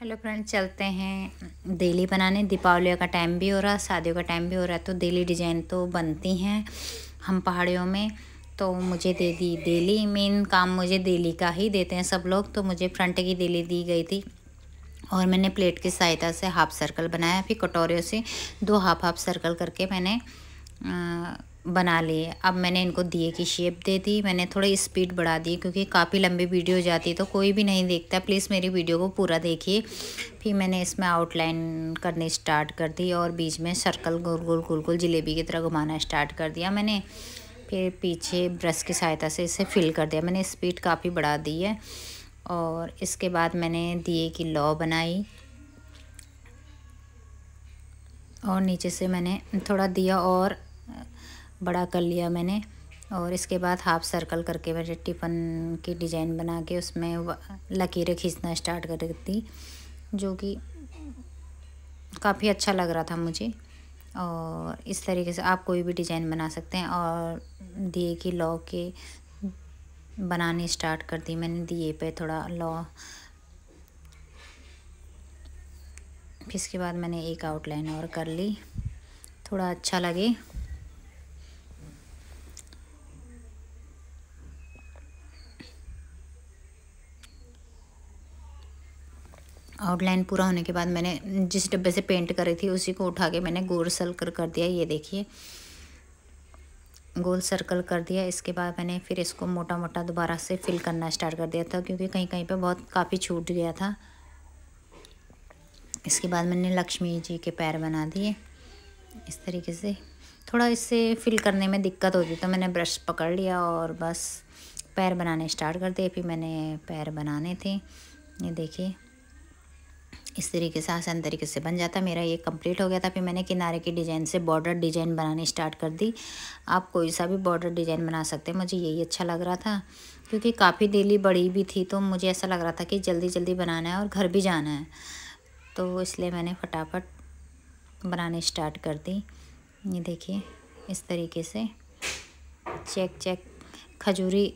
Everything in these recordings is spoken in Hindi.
हेलो फ्रेंड्स चलते हैं डेली बनाने दीपावली का टाइम भी हो रहा है शादियों का टाइम भी हो रहा है तो डेली डिजाइन तो बनती हैं हम पहाड़ियों में तो मुझे दे दी डेली मेन काम मुझे डेली का ही देते हैं सब लोग तो मुझे फ्रंट की डेली दी गई थी और मैंने प्लेट की सहायता से हाफ सर्कल बनाया फिर कटोरियों से दो हाफ हाफ सर्कल करके मैंने आ, बना लिए अब मैंने इनको दिए की शेप दे दी मैंने थोड़ी स्पीड बढ़ा दी क्योंकि काफ़ी लंबी वीडियो जाती है तो कोई भी नहीं देखता प्लीज़ मेरी वीडियो को पूरा देखिए फिर मैंने इसमें आउटलाइन करनी स्टार्ट कर दी और बीच में सर्कल गोल गोल गोल गोल जलेबी की तरह घुमाना स्टार्ट कर दिया मैंने फिर पीछे ब्रश की सहायता से इसे फिल कर दिया मैंने स्पीड काफ़ी बढ़ा दी है और इसके बाद मैंने दिए की लॉ बनाई और नीचे से मैंने थोड़ा दिया और बड़ा कर लिया मैंने और इसके बाद हाफ सर्कल करके मैंने टिफ़न की डिज़ाइन बना के उसमें लकीरें खींचना स्टार्ट कर दी जो कि काफ़ी अच्छा लग रहा था मुझे और इस तरीके से आप कोई भी डिज़ाइन बना सकते हैं और दिए की लॉ के बनाने स्टार्ट कर दी मैंने दिए पे थोड़ा लॉ फिर इसके बाद मैंने एक आउटलाइन और कर ली थोड़ा अच्छा लगे आउटलाइन पूरा होने के बाद मैंने जिस डब्बे से पेंट करी थी उसी को उठा के मैंने गोल सर्कल कर दिया ये देखिए गोल सर्कल कर दिया इसके बाद मैंने फिर इसको मोटा मोटा दोबारा से फिल करना स्टार्ट कर दिया था क्योंकि कहीं कहीं पे बहुत काफ़ी छूट गया था इसके बाद मैंने लक्ष्मी जी के पैर बना दिए इस तरीके से थोड़ा इससे फिल करने में दिक्कत होती तो मैंने ब्रश पकड़ लिया और बस पैर बनाने स्टार्ट कर दिए फिर मैंने पैर बनाने थे ये देखिए इस तरीके से आसान तरीके से बन जाता मेरा ये कंप्लीट हो गया था फिर मैंने किनारे की डिज़ाइन से बॉर्डर डिज़ाइन बनानी स्टार्ट कर दी आप कोई सा भी बॉर्डर डिज़ाइन बना सकते हैं मुझे यही अच्छा लग रहा था क्योंकि काफ़ी डेली बड़ी भी थी तो मुझे ऐसा लग रहा था कि जल्दी जल्दी बनाना है और घर भी जाना है तो इसलिए मैंने फटाफट बनाने स्टार्ट कर दी ये देखिए इस तरीके से चेक चेक खजूरी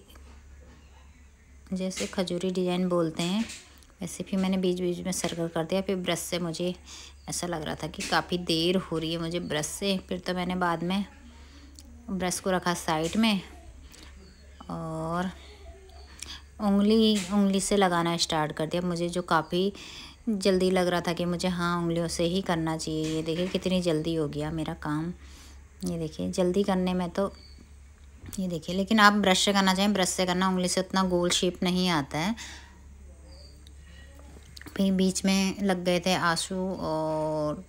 जैसे खजूरी डिज़ाइन बोलते हैं वैसे फिर मैंने बीच बीच में सर्कल कर दिया फिर ब्रश से मुझे ऐसा लग रहा था कि काफ़ी देर हो रही है मुझे ब्रश से फिर तो मैंने बाद में ब्रश को रखा साइड में और उंगली उंगली से लगाना स्टार्ट कर दिया मुझे जो काफ़ी जल्दी लग रहा था कि मुझे हाँ उंगलियों से ही करना चाहिए ये देखिए कितनी जल्दी हो गया मेरा काम ये देखिए जल्दी करने में तो ये देखिए लेकिन आप ब्रश से करना चाहें ब्रश से करना उंगली से उतना गोल शेप नहीं आता है काफ़ी बीच में लग गए थे आंसू और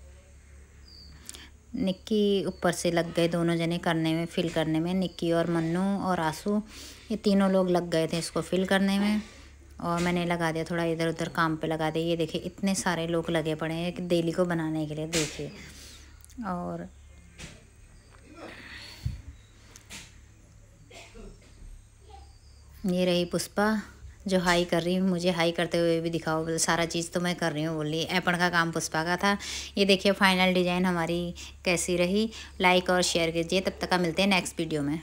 निक्की ऊपर से लग गए दोनों जने करने में फिल करने में निक्की और मन्नू और आंसू ये तीनों लोग लग गए थे इसको फिल करने में और मैंने लगा दिया थोड़ा इधर उधर काम पे लगा दिया ये देखिए इतने सारे लोग लगे पड़े हैं डेली को बनाने के लिए देखिए और ये रही पुष्पा जो हाई कर रही हूँ मुझे हाई करते हुए भी दिखाओ बोले सारा चीज़ तो मैं कर रही हूँ बोली एपन का काम पुष्पा का था ये देखिए फाइनल डिज़ाइन हमारी कैसी रही लाइक और शेयर कीजिए तब तक का मिलते हैं नेक्स्ट वीडियो में